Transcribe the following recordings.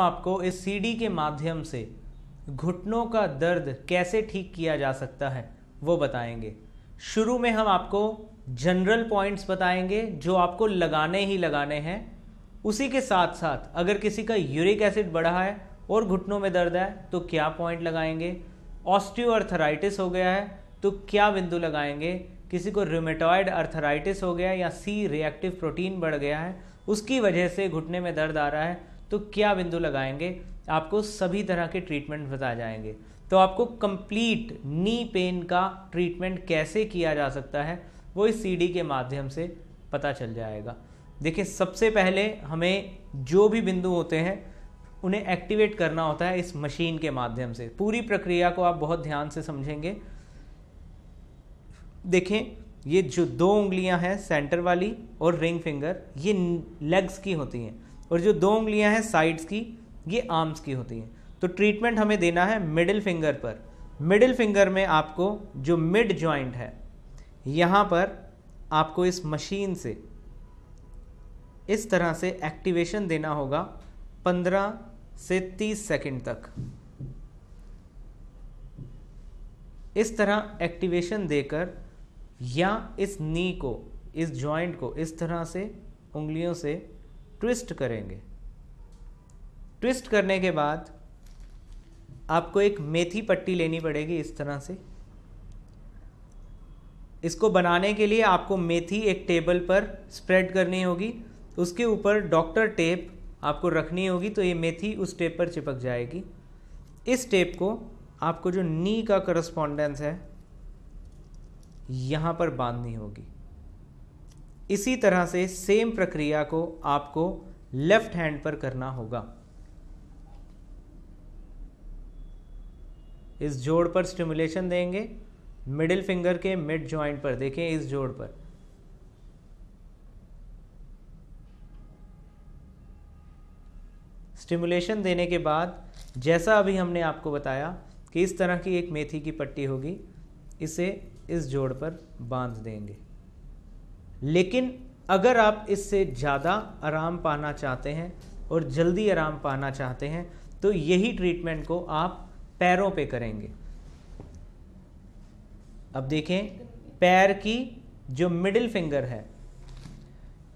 आपको इस सीडी के माध्यम से घुटनों का दर्द कैसे ठीक किया जा सकता है वो बताएंगे शुरू में हम आपको जनरल पॉइंट्स बताएंगे जो आपको लगाने ही लगाने हैं उसी के साथ साथ अगर किसी का यूरिक एसिड बढ़ा है और घुटनों में दर्द है तो क्या पॉइंट लगाएंगे ऑस्टियोअर्थराइटिस हो गया है तो क्या बिंदु लगाएंगे किसी को रिमेटॉयड अर्थराइटिस हो गया या सी रिएक्टिव प्रोटीन बढ़ गया है उसकी वजह से घुटने में दर्द आ रहा है तो क्या बिंदु लगाएंगे आपको सभी तरह के ट्रीटमेंट बता जाएंगे तो आपको कंप्लीट नी पेन का ट्रीटमेंट कैसे किया जा सकता है वो इस सीडी के माध्यम से पता चल जाएगा देखिए सबसे पहले हमें जो भी बिंदु होते हैं उन्हें एक्टिवेट करना होता है इस मशीन के माध्यम से पूरी प्रक्रिया को आप बहुत ध्यान से समझेंगे देखें ये जो दो उंगलियां हैं सेंटर वाली और रिंग फिंगर ये लेग्स की होती हैं और जो दो उंगलियां हैं साइड्स की ये आर्म्स की होती हैं तो ट्रीटमेंट हमें देना है मिडिल फिंगर पर मिडिल फिंगर में आपको जो मिड जॉइंट है यहाँ पर आपको इस मशीन से इस तरह से एक्टिवेशन देना होगा 15 से 30 सेकंड तक इस तरह एक्टिवेशन देकर या इस नी को इस जॉइंट को इस तरह से उंगलियों से ट्विस्ट करेंगे ट्विस्ट करने के बाद आपको एक मेथी पट्टी लेनी पड़ेगी इस तरह से इसको बनाने के लिए आपको मेथी एक टेबल पर स्प्रेड करनी होगी उसके ऊपर डॉक्टर टेप आपको रखनी होगी तो ये मेथी उस टेप पर चिपक जाएगी इस टेप को आपको जो नी का करस्पॉन्डेंस है यहाँ पर बांधनी होगी इसी तरह से सेम प्रक्रिया को आपको लेफ्ट हैंड पर करना होगा इस जोड़ पर स्टिमुलेशन देंगे मिडिल फिंगर के मिड ज्वाइंट पर देखें इस जोड़ पर स्टिमुलेशन देने के बाद जैसा अभी हमने आपको बताया कि इस तरह की एक मेथी की पट्टी होगी इसे इस जोड़ पर बांध देंगे लेकिन अगर आप इससे ज़्यादा आराम पाना चाहते हैं और जल्दी आराम पाना चाहते हैं तो यही ट्रीटमेंट को आप पैरों पे करेंगे अब देखें पैर की जो मिडिल फिंगर है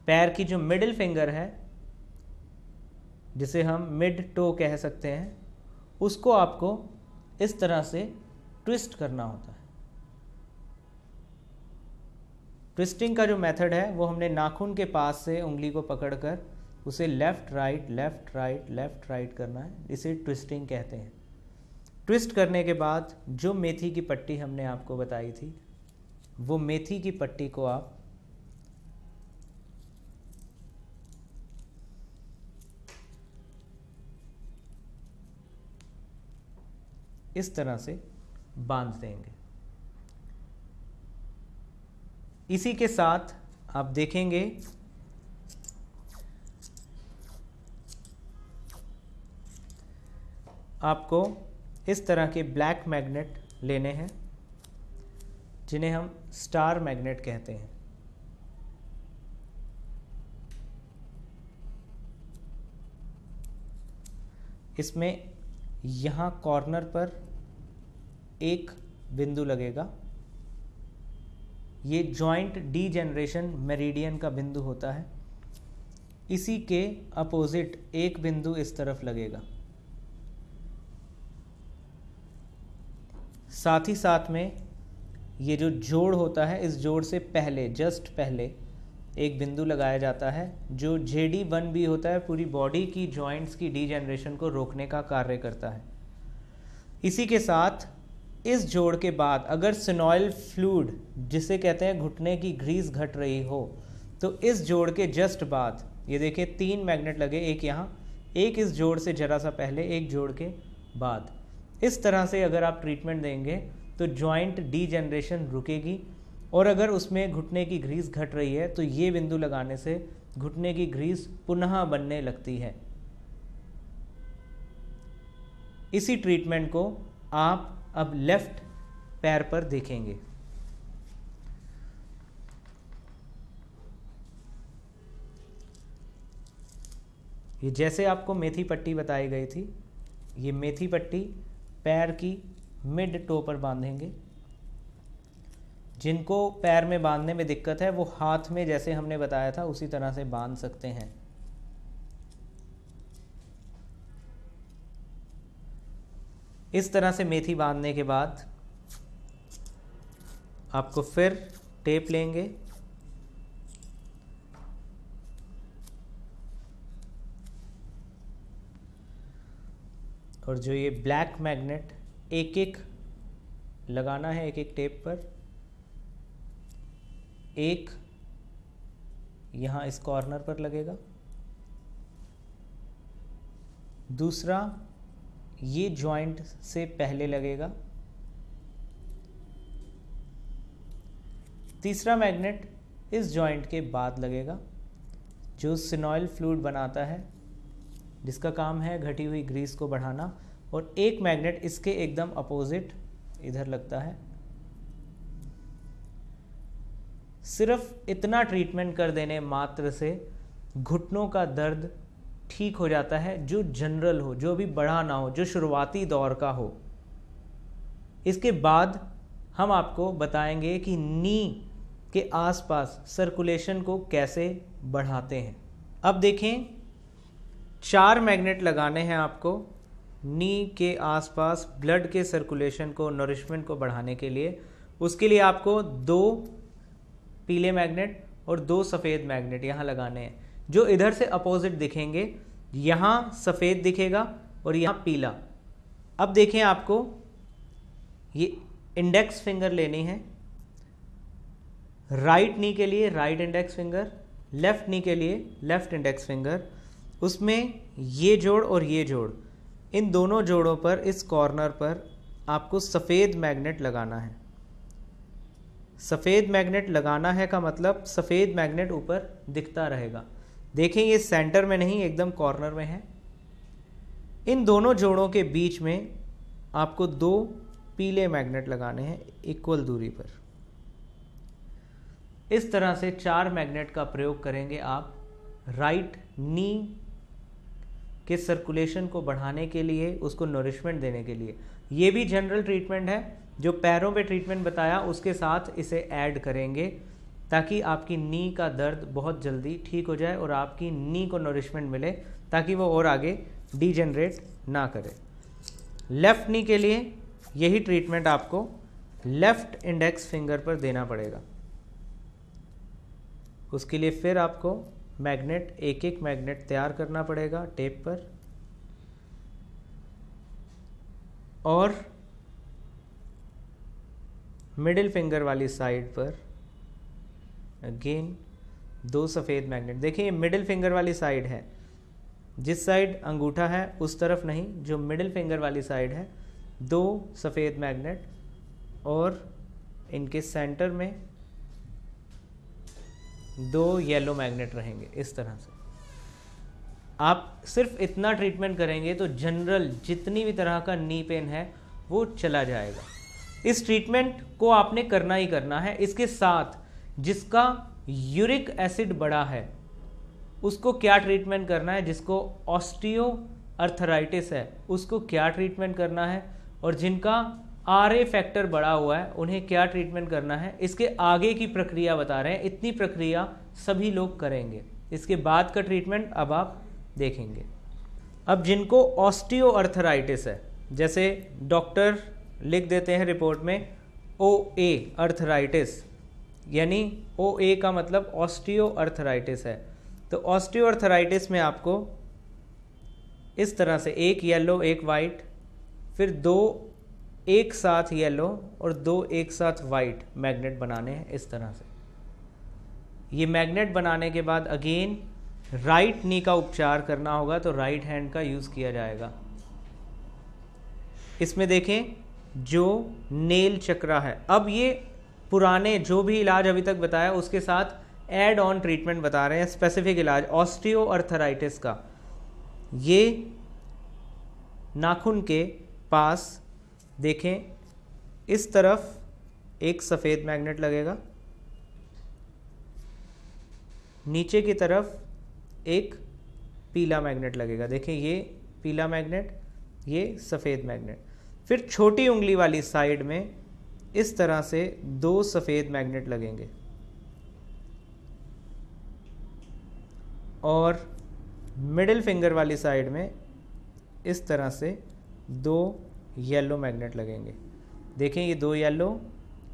पैर की जो मिडिल फिंगर है जिसे हम मिड टो कह सकते हैं उसको आपको इस तरह से ट्विस्ट करना होता है ट्विस्टिंग का जो मेथड है वो हमने नाखून के पास से उंगली को पकड़कर उसे left right left right left right करना है इसे ट्विस्टिंग कहते हैं ट्विस्ट करने के बाद जो मेथी की पट्टी हमने आपको बताई थी वो मेथी की पट्टी को आप इस तरह से बांध देंगे इसी के साथ आप देखेंगे आपको इस तरह के ब्लैक मैग्नेट लेने हैं जिन्हें हम स्टार मैग्नेट कहते हैं इसमें यहाँ कॉर्नर पर एक बिंदु लगेगा ये जॉइंट डी जनरेशन मेरिडियन का बिंदु होता है इसी के अपोजिट एक बिंदु इस तरफ लगेगा साथ ही साथ में ये जो जोड़ होता है इस जोड़ से पहले जस्ट पहले एक बिंदु लगाया जाता है जो जे डी वन भी होता है पूरी बॉडी की जॉइंट्स की डी जनरेशन को रोकने का कार्य करता है इसी के साथ इस जोड़ के बाद अगर सिनॉयल फ्लूड जिसे कहते हैं घुटने की ग्रीस घट रही हो तो इस जोड़ के जस्ट बाद ये देखिए तीन मैग्नेट लगे एक यहाँ एक इस जोड़ से ज़रा सा पहले एक जोड़ के बाद इस तरह से अगर आप ट्रीटमेंट देंगे तो जॉइंट डी जनरेशन रुकेगी और अगर उसमें घुटने की ग्रीस घट रही है तो ये बिंदु लगाने से घुटने की ग्रीस पुनः बनने लगती है इसी ट्रीटमेंट को आप अब लेफ्ट पैर पर देखेंगे ये जैसे आपको मेथी पट्टी बताई गई थी ये मेथी पट्टी पैर की मिड टो पर बांधेंगे जिनको पैर में बांधने में दिक्कत है वो हाथ में जैसे हमने बताया था उसी तरह से बांध सकते हैं इस तरह से मेथी बांधने के बाद आपको फिर टेप लेंगे और जो ये ब्लैक मैग्नेट एक एक लगाना है एक एक टेप पर एक यहाँ इस कॉर्नर पर लगेगा दूसरा ये जॉइंट से पहले लगेगा तीसरा मैग्नेट इस जॉइंट के बाद लगेगा जो सिनॉयल फ्लूड बनाता है जिसका काम है घटी हुई ग्रीस को बढ़ाना और एक मैग्नेट इसके एकदम अपोजिट इधर लगता है सिर्फ इतना ट्रीटमेंट कर देने मात्र से घुटनों का दर्द ठीक हो जाता है जो जनरल हो जो भी बड़ा ना हो जो शुरुआती दौर का हो इसके बाद हम आपको बताएंगे कि नी के आसपास सर्कुलेशन को कैसे बढ़ाते हैं अब देखें चार मैग्नेट लगाने हैं आपको नी के आसपास ब्लड के सर्कुलेशन को नरिशमेंट को बढ़ाने के लिए उसके लिए आपको दो पीले मैग्नेट और दो सफ़ेद मैग्नेट यहाँ लगाने हैं जो इधर से अपोजिट दिखेंगे यहाँ सफ़ेद दिखेगा और यहाँ पीला अब देखें आपको ये इंडेक्स फिंगर लेनी है राइट नी के लिए right index finger left knee के लिए लेफ़्ट इंडेक्स फिंगर उसमें ये जोड़ और ये जोड़ इन दोनों जोड़ों पर इस कॉर्नर पर आपको सफ़ेद मैग्नेट लगाना है सफ़ेद मैग्नेट लगाना है का मतलब सफ़ेद मैग्नेट ऊपर दिखता रहेगा देखें ये सेंटर में नहीं एकदम कॉर्नर में है इन दोनों जोड़ों के बीच में आपको दो पीले मैग्नेट लगाने हैं इक्वल दूरी पर इस तरह से चार मैग्नेट का प्रयोग करेंगे आप राइट नी के सर्कुलेशन को बढ़ाने के लिए उसको नरिशमेंट देने के लिए ये भी जनरल ट्रीटमेंट है जो पैरों पे ट्रीटमेंट बताया उसके साथ इसे ऐड करेंगे ताकि आपकी नी का दर्द बहुत जल्दी ठीक हो जाए और आपकी नी को नरिशमेंट मिले ताकि वो और आगे डीजेनरेट ना करे लेफ़्ट नी के लिए यही ट्रीटमेंट आपको लेफ़्ट इंडेक्स फिंगर पर देना पड़ेगा उसके लिए फिर आपको मैग्नेट एक एक मैग्नेट तैयार करना पड़ेगा टेप पर और मिडिल फिंगर वाली साइड पर अगेन दो सफ़ेद मैग्नेट देखिए मिडिल फिंगर वाली साइड है जिस साइड अंगूठा है उस तरफ नहीं जो मिडिल फिंगर वाली साइड है दो सफ़ेद मैग्नेट और इनके सेंटर में दो येलो मैग्नेट रहेंगे इस तरह से आप सिर्फ इतना ट्रीटमेंट करेंगे तो जनरल जितनी भी तरह का नी पेन है वो चला जाएगा इस ट्रीटमेंट को आपने करना ही करना है इसके साथ जिसका यूरिक एसिड बड़ा है उसको क्या ट्रीटमेंट करना है जिसको ऑस्टियो अर्थराइटिस है उसको क्या ट्रीटमेंट करना है और जिनका आर ए फैक्टर बढ़ा हुआ है उन्हें क्या ट्रीटमेंट करना है इसके आगे की प्रक्रिया बता रहे हैं इतनी प्रक्रिया सभी लोग करेंगे इसके बाद का ट्रीटमेंट अब आप देखेंगे अब जिनको ऑस्टियो अर्थराइटिस है जैसे डॉक्टर लिख देते हैं रिपोर्ट में ओ ए अर्थराइटिस यानी ओ ए का मतलब ऑस्टियो अर्थराइटिस है तो ऑस्टियो अर्थराइटिस में आपको इस तरह से एक येलो एक वाइट फिर दो एक साथ येलो और दो एक साथ वाइट मैग्नेट बनाने हैं इस तरह से ये मैग्नेट बनाने के बाद अगेन राइट नी का उपचार करना होगा तो राइट हैंड का यूज़ किया जाएगा इसमें देखें जो नेल चक्रा है अब ये पुराने जो भी इलाज अभी तक बताया उसके साथ एड ऑन ट्रीटमेंट बता रहे हैं स्पेसिफिक इलाज ऑस्टियो अर्थराइटिस का ये नाखून के पास देखें इस तरफ एक सफ़ेद मैग्नेट लगेगा नीचे की तरफ एक पीला मैग्नेट लगेगा देखें ये पीला मैग्नेट ये सफ़ेद मैग्नेट फिर छोटी उंगली वाली साइड में इस तरह से दो सफ़ेद मैग्नेट लगेंगे और मिडिल फिंगर वाली साइड में इस तरह से दो येलो मैग्नेट लगेंगे देखें ये दो येलो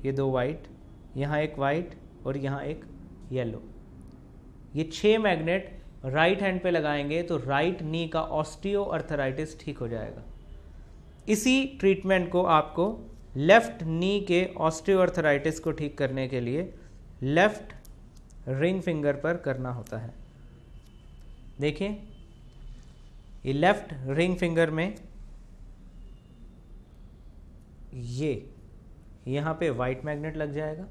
ये दो वाइट यहाँ एक वाइट और यहाँ एक येलो ये छः मैग्नेट राइट हैंड पे लगाएंगे तो राइट नी का ऑस्टियो अर्थराइटिस ठीक हो जाएगा इसी ट्रीटमेंट को आपको लेफ्ट नी के ऑस्टियोआर्थराइटिस को ठीक करने के लिए लेफ्ट रिंग फिंगर पर करना होता है देखिए ये लेफ्ट रिंग फिंगर में ये यहां पे वाइट मैग्नेट लग जाएगा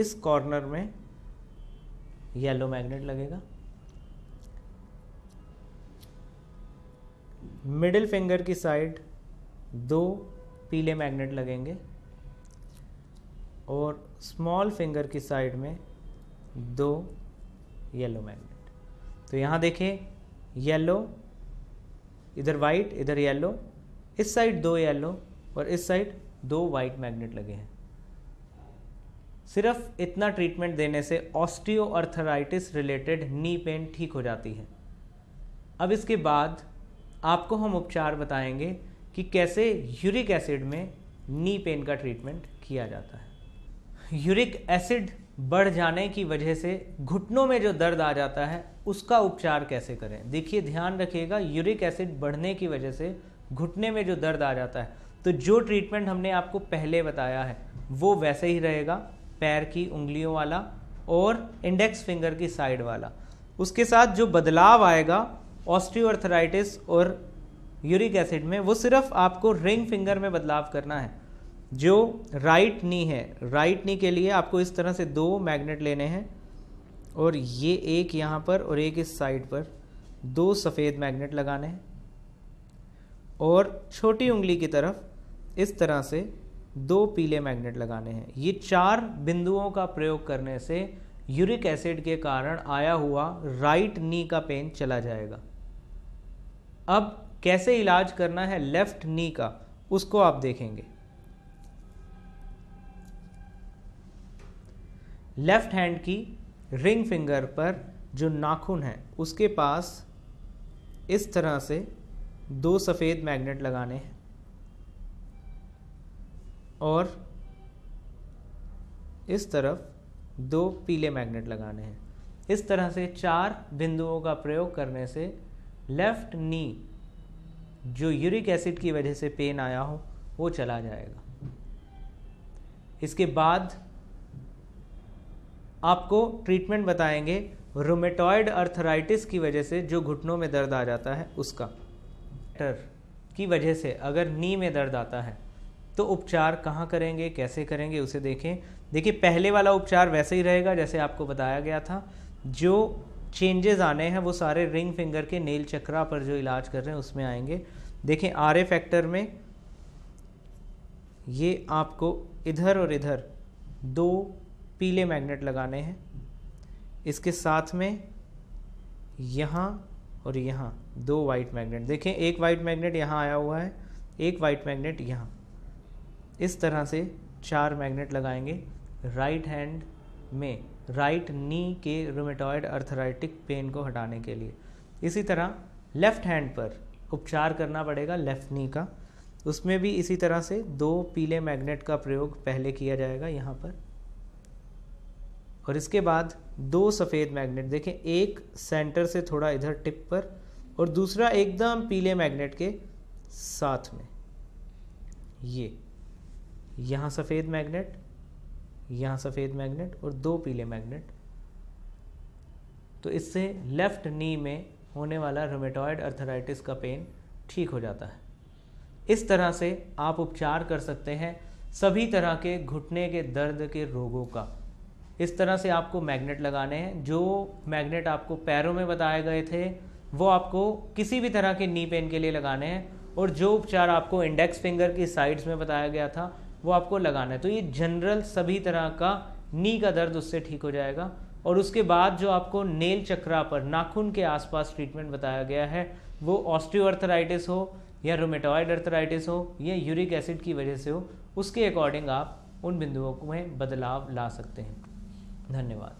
इस कॉर्नर में येलो मैग्नेट लगेगा मिडिल फिंगर की साइड दो पीले मैग्नेट लगेंगे और स्मॉल फिंगर की साइड में दो येलो मैग्नेट तो यहाँ देखें येलो इधर वाइट इधर येलो इस साइड दो येलो और इस साइड दो वाइट मैग्नेट लगे हैं सिर्फ इतना ट्रीटमेंट देने से ऑस्टियोअर्थराइटिस रिलेटेड नी पेन ठीक हो जाती है अब इसके बाद आपको हम उपचार बताएंगे कि कैसे यूरिक एसिड में नी पेन का ट्रीटमेंट किया जाता है यूरिक एसिड बढ़ जाने की वजह से घुटनों में जो दर्द आ जाता है उसका उपचार कैसे करें देखिए ध्यान रखिएगा यूरिक एसिड बढ़ने की वजह से घुटने में जो दर्द आ जाता है तो जो ट्रीटमेंट हमने आपको पहले बताया है वो वैसे ही रहेगा पैर की उंगलियों वाला और इंडेक्स फिंगर की साइड वाला उसके साथ जो बदलाव आएगा ऑस्ट्रियोआर्थराइटिस और यूरिक एसिड में वो सिर्फ आपको रिंग फिंगर में बदलाव करना है जो राइट नी है राइट नी के लिए आपको इस तरह से दो मैग्नेट लेने हैं और ये एक यहाँ पर और एक इस साइड पर दो सफ़ेद मैग्नेट लगाने हैं और छोटी उंगली की तरफ इस तरह से दो पीले मैग्नेट लगाने हैं ये चार बिंदुओं का प्रयोग करने से यूरिक एसिड के कारण आया हुआ राइट नी का पेन चला जाएगा अब कैसे इलाज करना है लेफ्ट नी का उसको आप देखेंगे लेफ्ट हैंड की रिंग फिंगर पर जो नाखून है उसके पास इस तरह से दो सफ़ेद मैग्नेट लगाने हैं और इस तरफ दो पीले मैग्नेट लगाने हैं इस तरह से चार बिंदुओं का प्रयोग करने से लेफ्ट नी जो यूरिक एसिड की वजह से पेन आया हो वो चला जाएगा इसके बाद आपको ट्रीटमेंट बताएंगे रोमेटॉयड अर्थराइटिस की वजह से जो घुटनों में दर्द आ जाता है उसका टर की वजह से अगर नी में दर्द आता है तो उपचार कहाँ करेंगे कैसे करेंगे उसे देखें देखिए पहले वाला उपचार वैसे ही रहेगा जैसे आपको बताया गया था जो चेंजेस आने हैं वो सारे रिंग फिंगर के नेल चक्रा पर जो इलाज कर रहे हैं उसमें आएंगे देखें आर ए फैक्टर में ये आपको इधर और इधर दो पीले मैग्नेट लगाने हैं इसके साथ में यहाँ और यहाँ दो वाइट मैग्नेट देखें एक वाइट मैग्नेट यहाँ आया हुआ है एक वाइट मैग्नेट यहाँ इस तरह से चार मैग्नेट लगाएंगे राइट हैंड में राइट नी के रोमेटॉयड अर्थराइटिक पेन को हटाने के लिए इसी तरह लेफ्ट हैंड पर उपचार करना पड़ेगा लेफ्ट नी का उसमें भी इसी तरह से दो पीले मैग्नेट का प्रयोग पहले किया जाएगा यहाँ पर और इसके बाद दो सफ़ेद मैग्नेट देखें एक सेंटर से थोड़ा इधर टिप पर और दूसरा एकदम पीले मैग्नेट के साथ में ये यहाँ सफ़ेद मैग्नेट यहाँ सफ़ेद मैग्नेट और दो पीले मैग्नेट तो इससे लेफ़्ट नी में होने वाला रोमेटॉयड अर्थराइटिस का पेन ठीक हो जाता है इस तरह से आप उपचार कर सकते हैं सभी तरह के घुटने के दर्द के रोगों का इस तरह से आपको मैग्नेट लगाने हैं जो मैग्नेट आपको पैरों में बताए गए थे वो आपको किसी भी तरह के नी पेन के लिए लगाने हैं और जो उपचार आपको इंडेक्स फिंगर की साइड्स में बताया गया था वो आपको लगाना है तो ये जनरल सभी तरह का नी का दर्द उससे ठीक हो जाएगा और उसके बाद जो आपको नेल चक्रा पर नाखून के आसपास ट्रीटमेंट बताया गया है वो ऑस्ट्रियोअर्थराइटिस हो या रोमेटॉयड अर्थराइटिस हो या यूरिक एसिड की वजह से हो उसके अकॉर्डिंग आप उन बिंदुओं में बदलाव ला सकते हैं धन्यवाद